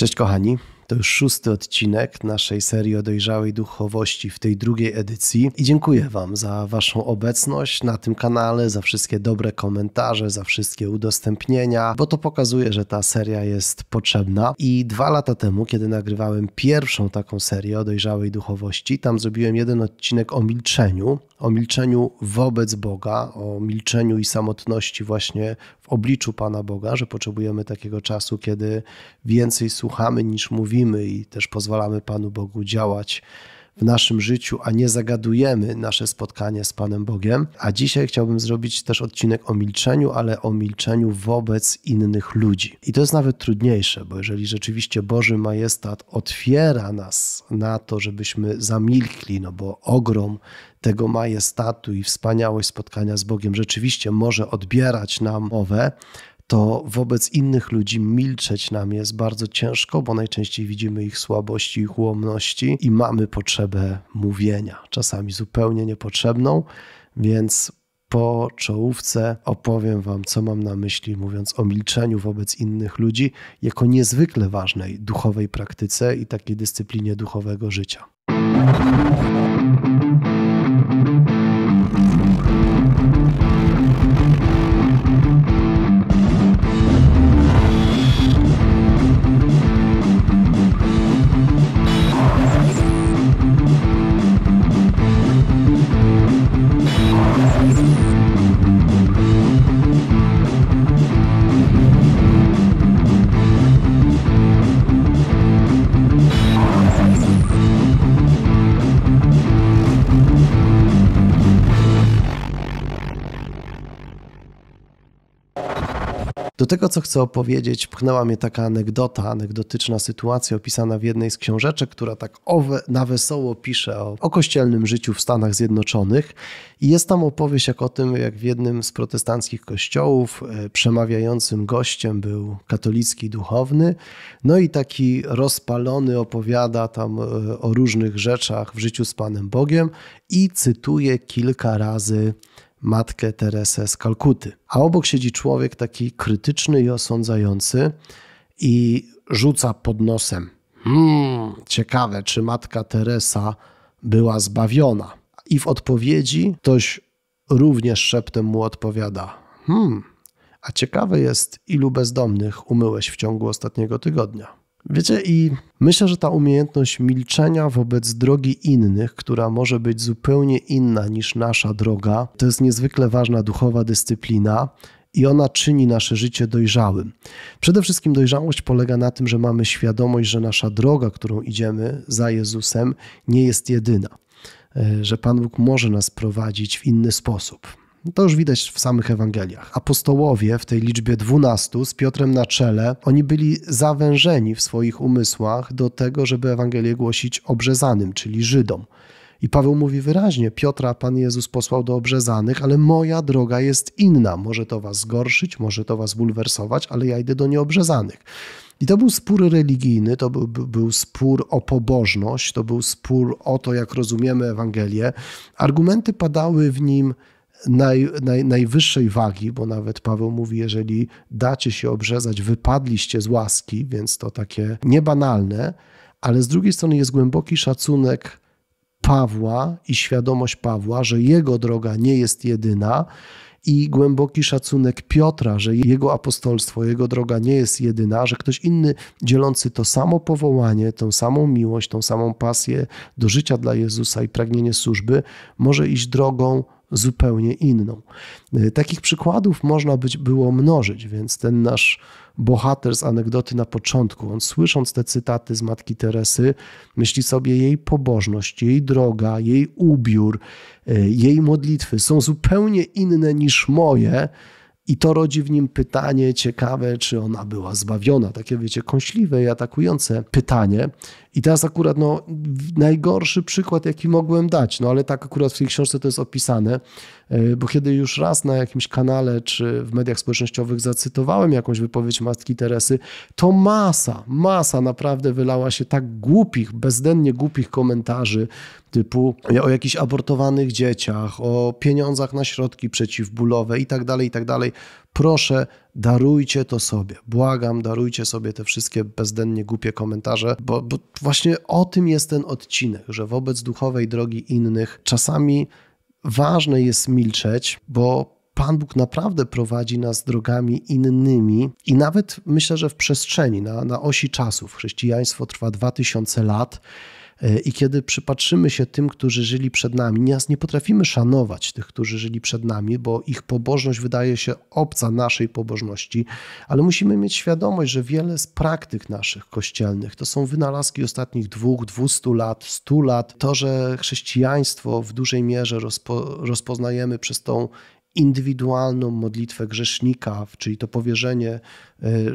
Cześć kochani, to już szósty odcinek naszej serii o dojrzałej duchowości w tej drugiej edycji i dziękuję Wam za Waszą obecność na tym kanale, za wszystkie dobre komentarze, za wszystkie udostępnienia, bo to pokazuje, że ta seria jest potrzebna. I dwa lata temu, kiedy nagrywałem pierwszą taką serię o dojrzałej duchowości, tam zrobiłem jeden odcinek o milczeniu, o milczeniu wobec Boga, o milczeniu i samotności właśnie w obliczu Pana Boga, że potrzebujemy takiego czasu, kiedy więcej słuchamy niż mówimy i też pozwalamy Panu Bogu działać w naszym życiu, a nie zagadujemy nasze spotkanie z Panem Bogiem. A dzisiaj chciałbym zrobić też odcinek o milczeniu, ale o milczeniu wobec innych ludzi. I to jest nawet trudniejsze, bo jeżeli rzeczywiście Boży Majestat otwiera nas na to, żebyśmy zamilkli, no bo ogrom tego majestatu i wspaniałość spotkania z Bogiem rzeczywiście może odbierać nam mowę, to wobec innych ludzi milczeć nam jest bardzo ciężko, bo najczęściej widzimy ich słabości, ich ułomności i mamy potrzebę mówienia, czasami zupełnie niepotrzebną, więc po czołówce opowiem Wam, co mam na myśli, mówiąc o milczeniu wobec innych ludzi, jako niezwykle ważnej duchowej praktyce i takiej dyscyplinie duchowego życia. Do tego, co chcę opowiedzieć, pchnęła mnie taka anegdota, anegdotyczna sytuacja opisana w jednej z książeczek, która tak owe, na wesoło pisze o, o kościelnym życiu w Stanach Zjednoczonych. I jest tam opowieść jak o tym, jak w jednym z protestanckich kościołów e, przemawiającym gościem był katolicki duchowny. No i taki rozpalony opowiada tam e, o różnych rzeczach w życiu z Panem Bogiem i cytuje kilka razy matkę Teresę z Kalkuty. A obok siedzi człowiek taki krytyczny i osądzający i rzuca pod nosem. Hmm, ciekawe, czy matka Teresa była zbawiona. I w odpowiedzi ktoś również szeptem mu odpowiada: Hmm, a ciekawe jest, ilu bezdomnych umyłeś w ciągu ostatniego tygodnia. Wiecie, i myślę, że ta umiejętność milczenia wobec drogi innych, która może być zupełnie inna niż nasza droga, to jest niezwykle ważna duchowa dyscyplina i ona czyni nasze życie dojrzałym. Przede wszystkim dojrzałość polega na tym, że mamy świadomość, że nasza droga, którą idziemy za Jezusem, nie jest jedyna, e, że Pan Bóg może nas prowadzić w inny sposób. No to już widać w samych Ewangeliach. Apostołowie w tej liczbie dwunastu z Piotrem na czele, oni byli zawężeni w swoich umysłach do tego, żeby Ewangelię głosić obrzezanym, czyli Żydom. I Paweł mówi wyraźnie: Piotra Pan Jezus posłał do obrzezanych, ale moja droga jest inna. Może to was zgorszyć, może to was bulwersować, ale ja idę do nieobrzezanych. I to był spór religijny, to był, był, spór o pobożność, to był spór o to, jak rozumiemy Ewangelię. Argumenty padały w nim naj, naj, najwyższej wagi, bo nawet Paweł mówi, jeżeli dacie się obrzezać, wypadliście z łaski, więc to takie niebanalne, ale z drugiej strony jest głęboki szacunek Pawła i świadomość Pawła, że jego droga nie jest jedyna, i głęboki szacunek Piotra, że jego apostolstwo, jego droga nie jest jedyna, że ktoś inny dzielący to samo powołanie, tą samą miłość, tą samą pasję do życia dla Jezusa i pragnienie służby, może iść drogą zupełnie inną. E, takich przykładów można być, było mnożyć, więc ten nasz bohater z anegdoty na początku, on słysząc te cytaty z matki Teresy, myśli sobie jej pobożność, jej droga, jej ubiór, e, jej modlitwy są zupełnie inne niż moje. I to rodzi w nim pytanie ciekawe, czy ona była zbawiona. Takie, wiecie, kąśliwe i atakujące pytanie. I teraz akurat no, najgorszy przykład, jaki mogłem dać, no ale tak akurat w tej książce to jest opisane, e, bo kiedy już raz na jakimś kanale czy w mediach społecznościowych zacytowałem jakąś wypowiedź matki Teresy, to masa, masa naprawdę wylała się tak głupich, bezdennie głupich komentarzy typu o jakichś abortowanych dzieciach, o pieniądzach na środki przeciwbólowe tak, tak dalej. Proszę, darujcie to sobie. Błagam, darujcie sobie te wszystkie bezdennie głupie komentarze, bo, bo właśnie o tym jest ten odcinek, że wobec duchowej drogi innych czasami ważne jest milczeć, bo Pan Bóg naprawdę prowadzi nas drogami innymi i nawet myślę, że w przestrzeni, na, na osi czasów. Chrześcijaństwo trwa 2000 lat E, I kiedy przypatrzymy się tym, którzy żyli przed nami, nie, nie potrafimy szanować tych, którzy żyli przed nami, bo ich pobożność wydaje się obca naszej pobożności, ale musimy mieć świadomość, że wiele z praktyk naszych kościelnych to są wynalazki ostatnich dwóch, dwustu lat, stu lat. To, że chrześcijaństwo w dużej mierze rozpo, rozpoznajemy przez tą indywidualną modlitwę grzesznika, czyli to powierzenie e,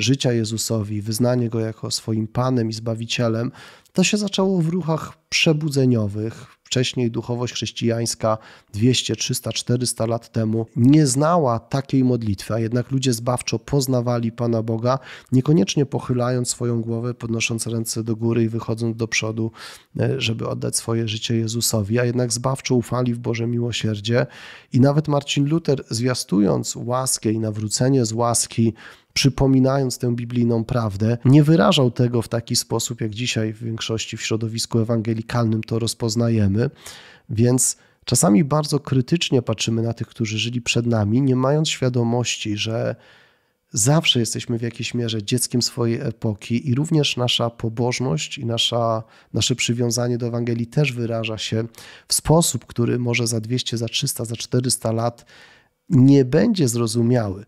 życia Jezusowi, wyznanie Go jako swoim Panem i Zbawicielem, to się zaczęło w ruchach przebudzeniowych, wcześniej duchowość chrześcijańska 200, 300, 400 lat temu nie znała takiej modlitwy, a jednak ludzie zbawczo poznawali Pana Boga, niekoniecznie pochylając swoją głowę, podnosząc ręce do góry i wychodząc do przodu, e, żeby oddać swoje życie Jezusowi, a jednak zbawczo ufali w Boże miłosierdzie. I nawet Marcin Luther, zwiastując łaskę i nawrócenie z łaski, przypominając tę biblijną prawdę, nie wyrażał tego w taki sposób, jak dzisiaj w większości w środowisku ewangelikalnym to rozpoznajemy. Więc czasami bardzo krytycznie patrzymy na tych, którzy żyli przed nami, nie mając świadomości, że zawsze jesteśmy w jakiejś mierze dzieckiem swojej epoki i również nasza pobożność i nasza, nasze przywiązanie do Ewangelii też wyraża się w sposób, który może za 200, za 300, za 400 lat nie będzie zrozumiały.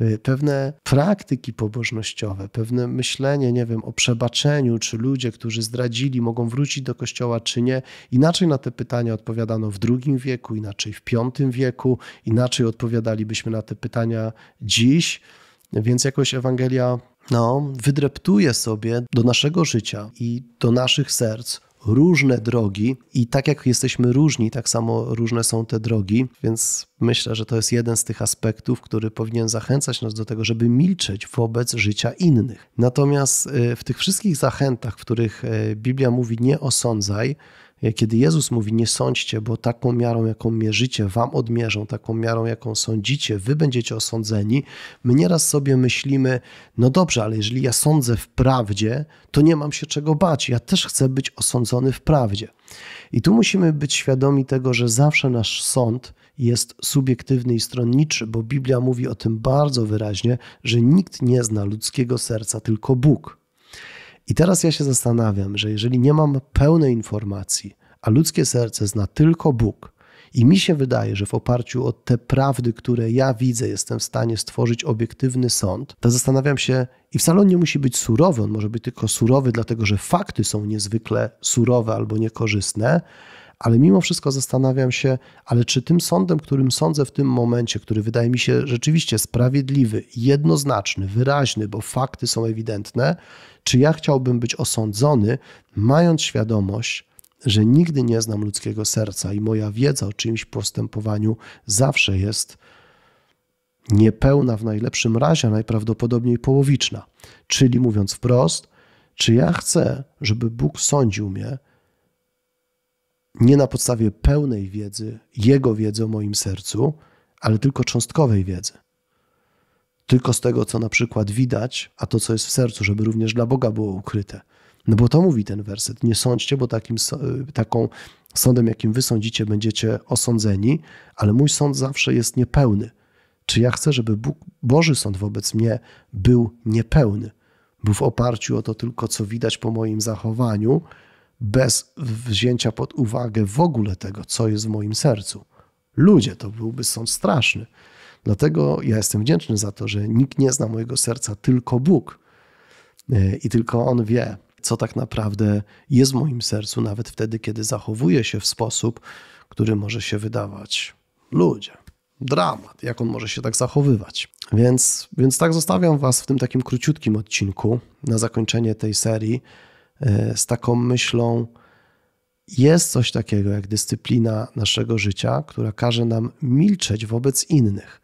Y, pewne praktyki pobożnościowe, pewne myślenie, nie wiem, o przebaczeniu, czy ludzie, którzy zdradzili, mogą wrócić do kościoła, czy nie. Inaczej na te pytania odpowiadano w II wieku, inaczej w V wieku, inaczej odpowiadalibyśmy na te pytania dziś. Więc jakoś Ewangelia no, wydreptuje sobie do naszego życia i do naszych serc różne drogi i tak jak jesteśmy różni, tak samo różne są te drogi, więc myślę, że to jest jeden z tych aspektów, który powinien zachęcać nas do tego, żeby milczeć wobec życia innych. Natomiast y, w tych wszystkich zachętach, w których y, Biblia mówi nie osądzaj, kiedy Jezus mówi, nie sądźcie, bo taką miarą, jaką mierzycie, wam odmierzą, taką miarą, jaką sądzicie, wy będziecie osądzeni, my nieraz sobie myślimy, no dobrze, ale jeżeli ja sądzę w prawdzie, to nie mam się czego bać, ja też chcę być osądzony w prawdzie. I tu musimy być świadomi tego, że zawsze nasz sąd jest subiektywny i stronniczy, bo Biblia mówi o tym bardzo wyraźnie, że nikt nie zna ludzkiego serca, tylko Bóg. I teraz ja się zastanawiam, że jeżeli nie mam pełnej informacji, a ludzkie serce zna tylko Bóg, i mi się wydaje, że w oparciu o te prawdy, które ja widzę, jestem w stanie stworzyć obiektywny sąd, to zastanawiam się, i wcale on nie musi być surowy, on może być tylko surowy, dlatego że fakty są niezwykle surowe albo niekorzystne, ale mimo wszystko zastanawiam się, ale czy tym sądem, którym sądzę w tym momencie, który wydaje mi się rzeczywiście sprawiedliwy, jednoznaczny, wyraźny, bo fakty są ewidentne, czy ja chciałbym być osądzony, mając świadomość, że nigdy nie znam ludzkiego serca i moja wiedza o czyimś postępowaniu zawsze jest niepełna, w najlepszym razie, a najprawdopodobniej połowiczna. Czyli mówiąc wprost, czy ja chcę, żeby Bóg sądził mnie, nie na podstawie pełnej wiedzy, Jego wiedzy o moim sercu, ale tylko cząstkowej wiedzy. Tylko z tego, co na przykład widać, a to, co jest w sercu, żeby również dla Boga było ukryte. No bo to mówi ten werset. Nie sądźcie, bo takim, y, taką sądem, jakim wy sądzicie, będziecie osądzeni, ale mój sąd zawsze jest niepełny. Czy ja chcę, żeby Bóg, Boży sąd wobec mnie był niepełny? Był w oparciu o to tylko, co widać po moim zachowaniu, bez wzięcia pod uwagę w ogóle tego, co jest w moim sercu. Ludzie, to byłby sąd straszny. Dlatego ja jestem wdzięczny za to, że nikt nie zna mojego serca, tylko Bóg. E, I tylko On wie, co tak naprawdę jest w moim sercu, nawet wtedy, kiedy zachowuje się w sposób, który może się wydawać ludzie. Dramat, jak on może się tak zachowywać. Więc, więc tak zostawiam Was w tym takim króciutkim odcinku na zakończenie tej serii. E, z taką myślą, jest coś takiego jak dyscyplina naszego życia, która każe nam milczeć wobec innych.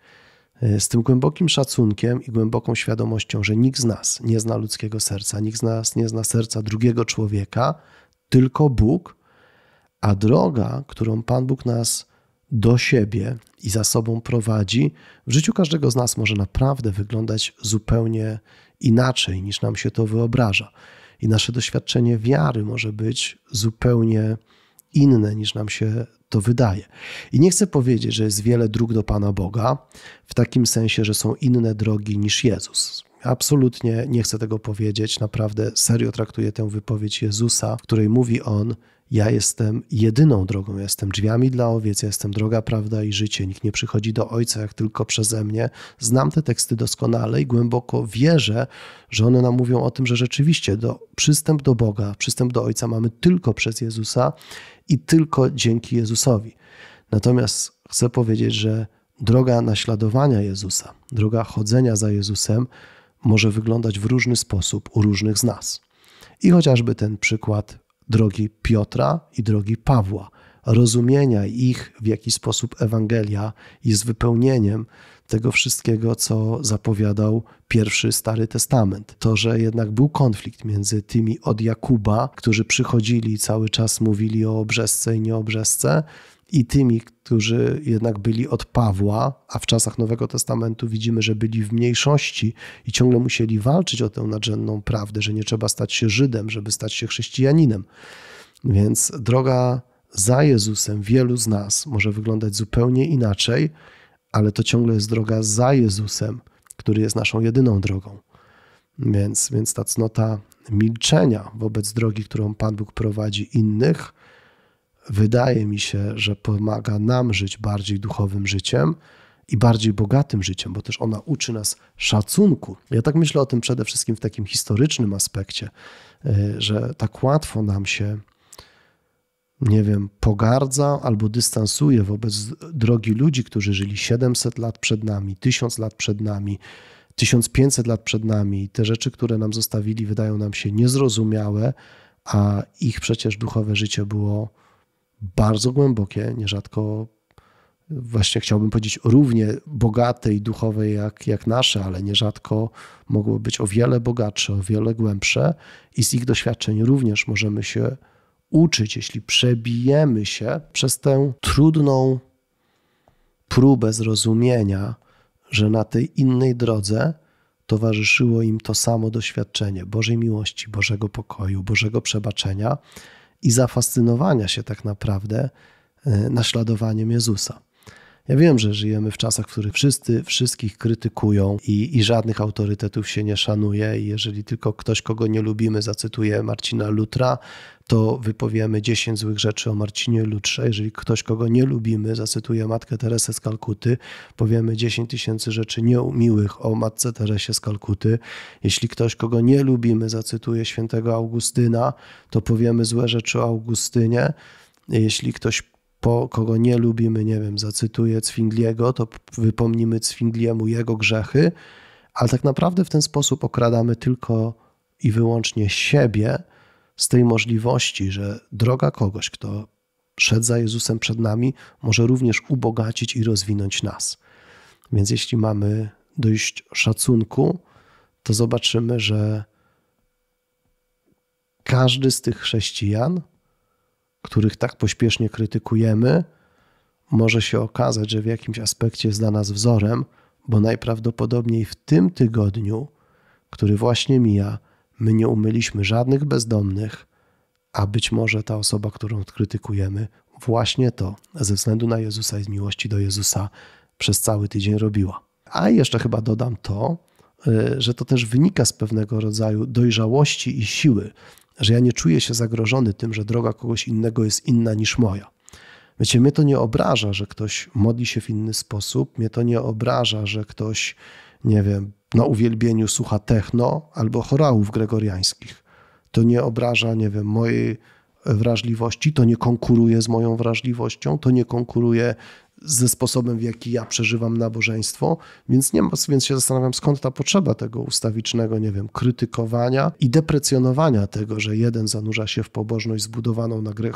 E, z tym głębokim szacunkiem i głęboką świadomością, że nikt z nas nie zna ludzkiego serca, nikt z nas nie zna serca drugiego człowieka, tylko Bóg, a droga, którą Pan Bóg nas do siebie i za sobą prowadzi, w życiu każdego z nas może naprawdę wyglądać zupełnie inaczej niż nam się to wyobraża i nasze doświadczenie wiary może być zupełnie inne niż nam się to wydaje. I nie chcę powiedzieć, że jest wiele dróg do Pana Boga, w takim sensie, że są inne drogi niż Jezus. Absolutnie nie chcę tego powiedzieć. Naprawdę serio traktuję tę wypowiedź Jezusa, w której mówi on: Ja jestem jedyną drogą, ja jestem drzwiami dla owiec, ja jestem droga, prawda i życie. Nikt nie przychodzi do Ojca jak tylko przeze mnie. Znam te teksty doskonale i głęboko wierzę, że one nam mówią o tym, że rzeczywiście do, przystęp do Boga, przystęp do Ojca mamy tylko przez Jezusa i tylko dzięki Jezusowi. Natomiast chcę powiedzieć, że droga naśladowania Jezusa, droga chodzenia za Jezusem, może wyglądać w różny sposób u różnych z nas. I chociażby ten przykład drogi Piotra i drogi Pawła, rozumienia ich, w jaki sposób Ewangelia jest wypełnieniem tego wszystkiego, co zapowiadał pierwszy Stary Testament. To, że jednak był konflikt między tymi od Jakuba, którzy przychodzili i cały czas mówili o obrzesce i nieobrzesce, i tymi, którzy jednak byli od Pawła, a w czasach Nowego Testamentu widzimy, że byli w mniejszości i ciągle musieli walczyć o tę nadrzędną prawdę, że nie trzeba stać się Żydem, żeby stać się chrześcijaninem. Więc droga za Jezusem wielu z nas może wyglądać zupełnie inaczej, ale to ciągle jest droga za Jezusem, który jest naszą jedyną drogą. Więc, więc ta cnota milczenia wobec drogi, którą Pan Bóg prowadzi innych – wydaje mi się, że pomaga nam żyć bardziej duchowym życiem i bardziej bogatym życiem, bo też ona uczy nas szacunku. Ja tak myślę o tym przede wszystkim w takim historycznym aspekcie, e, że tak łatwo nam się, nie wiem, pogardza albo dystansuje wobec drogi ludzi, którzy żyli 700 lat przed nami, 1000 lat przed nami. 1500 lat przed nami, I te rzeczy, które nam zostawili, wydają nam się niezrozumiałe, a ich przecież duchowe życie było bardzo głębokie, nierzadko właśnie chciałbym powiedzieć równie bogate i duchowe jak, jak nasze, ale nierzadko mogą być o wiele bogatsze, o wiele głębsze i z ich doświadczeń również możemy się uczyć, jeśli przebijemy się przez tę trudną próbę zrozumienia, że na tej innej drodze towarzyszyło im to samo doświadczenie Bożej miłości, Bożego pokoju, Bożego przebaczenia, i zafascynowania się tak naprawdę e, naśladowaniem Jezusa. Ja wiem, że żyjemy w czasach, w których wszyscy wszystkich krytykują i, i żadnych autorytetów się nie szanuje. I jeżeli tylko ktoś, kogo nie lubimy, zacytuje Marcina Lutra, to wypowiemy 10 złych rzeczy o Marcinie Lutrze. Jeżeli ktoś, kogo nie lubimy, zacytuje Matkę Teresę z Kalkuty, powiemy 10 tysięcy rzeczy miłych o Matce Teresie z Kalkuty. Jeśli ktoś, kogo nie lubimy, zacytuje świętego Augustyna, to powiemy złe rzeczy o Augustynie. Jeśli ktoś po kogo nie lubimy, nie wiem, zacytuję Cwingliego, to wypomnimy Cwingliemu jego grzechy, ale tak naprawdę w ten sposób okradamy tylko i wyłącznie siebie z tej możliwości, że droga kogoś, kto szedł za Jezusem przed nami, może również ubogacić i rozwinąć nas. Więc jeśli mamy dojść szacunku, to zobaczymy, że każdy z tych chrześcijan których tak pośpiesznie krytykujemy, może się okazać, że w jakimś aspekcie jest dla nas wzorem, bo najprawdopodobniej w tym tygodniu, który właśnie mija, my nie umyliśmy żadnych bezdomnych, a być może ta osoba, którą krytykujemy, właśnie to ze względu na Jezusa i z miłości do Jezusa przez cały tydzień robiła. A jeszcze chyba dodam to, y, że to też wynika z pewnego rodzaju dojrzałości i siły, że ja nie czuję się zagrożony tym, że droga kogoś innego jest inna niż moja. Wiecie, mnie to nie obraża, że ktoś modli się w inny sposób, mnie to nie obraża, że ktoś, nie wiem, na uwielbieniu słucha techno albo chorałów gregoriańskich. To nie obraża, nie wiem, mojej wrażliwości, to nie konkuruje z moją wrażliwością, to nie konkuruje ze sposobem, w jaki ja przeżywam nabożeństwo, więc nie ma, więc się zastanawiam, skąd ta potrzeba tego ustawicznego, nie wiem, krytykowania i deprecjonowania tego, że jeden zanurza się w pobożność zbudowaną na gre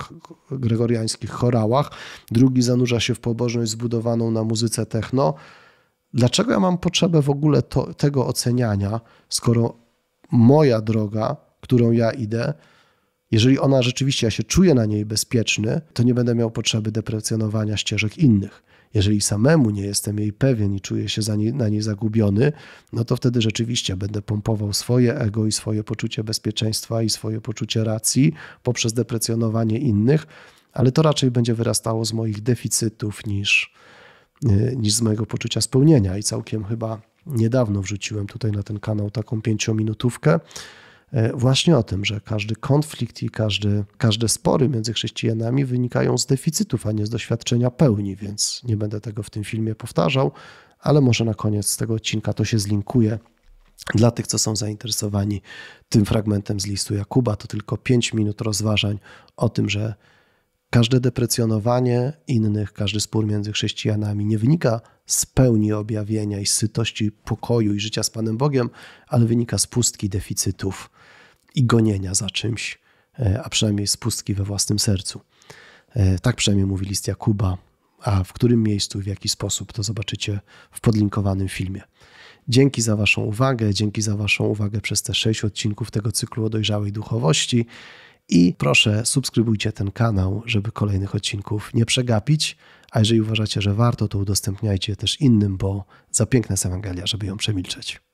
gregoriańskich chorałach, drugi zanurza się w pobożność zbudowaną na muzyce techno. Dlaczego ja mam potrzebę w ogóle to, tego oceniania, skoro moja droga, którą ja idę, jeżeli ona rzeczywiście, ja się czuję na niej bezpieczny, to nie będę miał potrzeby deprecjonowania ścieżek innych. Jeżeli samemu nie jestem jej pewien i czuję się nie, na niej zagubiony, no to wtedy rzeczywiście będę pompował swoje ego i swoje poczucie bezpieczeństwa i swoje poczucie racji poprzez deprecjonowanie innych, ale to raczej będzie wyrastało z moich deficytów niż, y, niż z mojego poczucia spełnienia. I całkiem chyba niedawno wrzuciłem tutaj na ten kanał taką pięciominutówkę, minutówkę E, właśnie o tym, że każdy konflikt i każdy, każde spory między chrześcijanami wynikają z deficytów, a nie z doświadczenia pełni, więc nie będę tego w tym filmie powtarzał, ale może na koniec tego odcinka to się zlinkuje. Dla tych, co są zainteresowani tym fragmentem z listu Jakuba, to tylko 5 minut rozważań o tym, że każde deprecjonowanie innych, każdy spór między chrześcijanami nie wynika z pełni objawienia i sytości pokoju i życia z Panem Bogiem, ale wynika z pustki deficytów i gonienia za czymś, e, a przynajmniej spustki we własnym sercu. E, tak przynajmniej mówi list Jakuba, a w którym miejscu i w jaki sposób to zobaczycie w podlinkowanym filmie. Dzięki za Waszą uwagę, dzięki za Waszą uwagę przez te sześć odcinków tego cyklu o dojrzałej duchowości i proszę subskrybujcie ten kanał, żeby kolejnych odcinków nie przegapić, a jeżeli uważacie, że warto, to udostępniajcie też innym, bo za piękna jest Ewangelia, żeby ją przemilczeć.